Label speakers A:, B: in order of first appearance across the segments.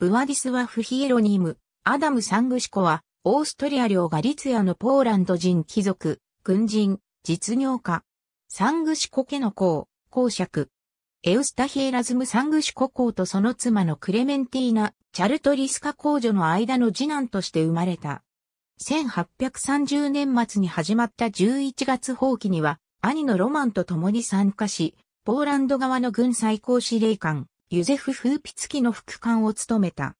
A: ブワディスワフヒエロニーム、アダム・サングシコは、オーストリア領ガリツヤのポーランド人貴族、軍人、実業家。サングシコ家の公、公爵。エウスタヒエラズム・サングシコ公とその妻のクレメンティーナ・チャルトリスカ公女の間の次男として生まれた。1830年末に始まった11月放棄には、兄のロマンと共に参加し、ポーランド側の軍最高司令官、ユゼフ・フーピツキの副官を務めた。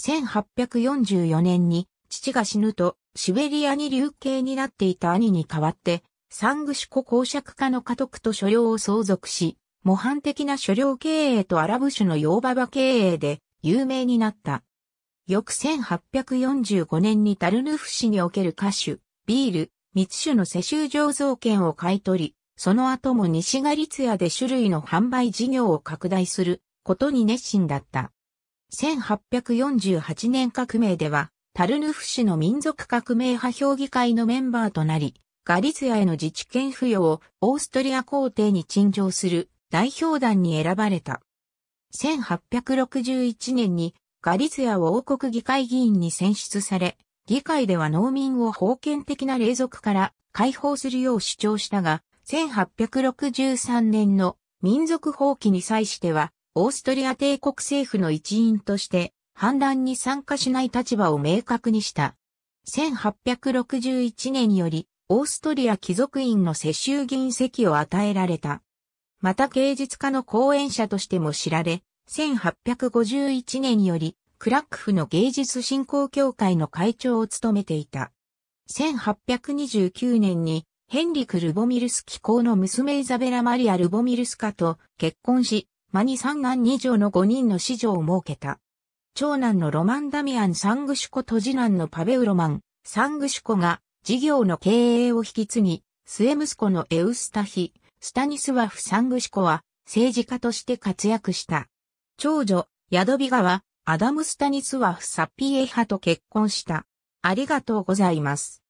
A: 1844年に父が死ぬとシベリアに流刑になっていた兄に代わって、サングシコ公爵家の家督と所領を相続し、模範的な所領経営とアラブ種の洋馬場経営で有名になった。翌1845年にタルヌフ市における歌手、ビール、密種の世襲醸造権を買い取り、その後も西ガリツヤで種類の販売事業を拡大することに熱心だった。1848年革命では、タルヌフ氏の民族革命派評議会のメンバーとなり、ガリツヤへの自治権付与をオーストリア皇帝に陳情する代表団に選ばれた。1861年にガリツヤを王国議会議員に選出され、議会では農民を封建的な霊俗から解放するよう主張したが、1863年の民族放棄に際してはオーストリア帝国政府の一員として反乱に参加しない立場を明確にした。1861年よりオーストリア貴族院の世襲議員席を与えられた。また芸術家の講演者としても知られ、1851年よりクラックフの芸術振興協会の会長を務めていた。1829年にヘンリク・ルボミルス機構の娘イザベラ・マリア・ルボミルスカと結婚し、マニ三男二女の五人の子女を設けた。長男のロマン・ダミアン・サングシュコと次男のパベウ・ロマン、サングシュコが事業の経営を引き継ぎ、末息子のエウスタヒ、スタニスワフ・サングシュコは政治家として活躍した。長女、ヤドビガはアダム・スタニスワフ・サピエハと結婚した。ありがとうございます。